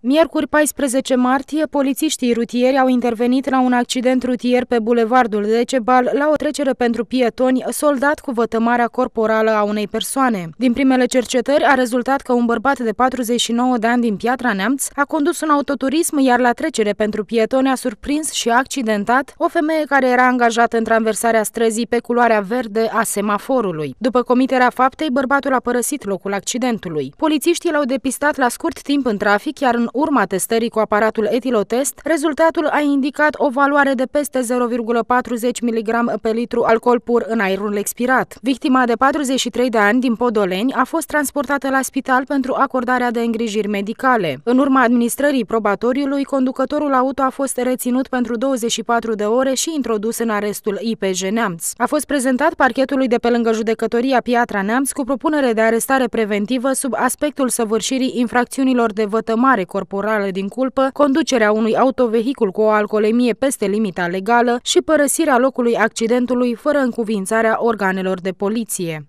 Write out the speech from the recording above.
Miercuri 14 martie, polițiștii rutieri au intervenit la un accident rutier pe bulevardul Decebal, la o trecere pentru pietoni, soldat cu vătămarea corporală a unei persoane. Din primele cercetări a rezultat că un bărbat de 49 de ani din Piatra Neamț a condus un autoturism, iar la trecere pentru pietoni a surprins și accidentat o femeie care era angajată în traversarea străzii pe culoarea verde a semaforului. După comiterea faptei, bărbatul a părăsit locul accidentului. Polițiștii l-au depistat la scurt timp în trafic, iar în urma testării cu aparatul etilotest, rezultatul a indicat o valoare de peste 0,40 mg pe litru alcool pur în aerul expirat. Victima de 43 de ani din Podoleni a fost transportată la spital pentru acordarea de îngrijiri medicale. În urma administrării probatoriului, conducătorul auto a fost reținut pentru 24 de ore și introdus în arestul IPJ Neamț. A fost prezentat parchetului de pe lângă judecătoria Piatra Neamț cu propunere de arestare preventivă sub aspectul săvârșirii infracțiunilor de vătămare cu corporală din culpă, conducerea unui autovehicul cu o alcoolemie peste limita legală și părăsirea locului accidentului fără încuvințarea organelor de poliție.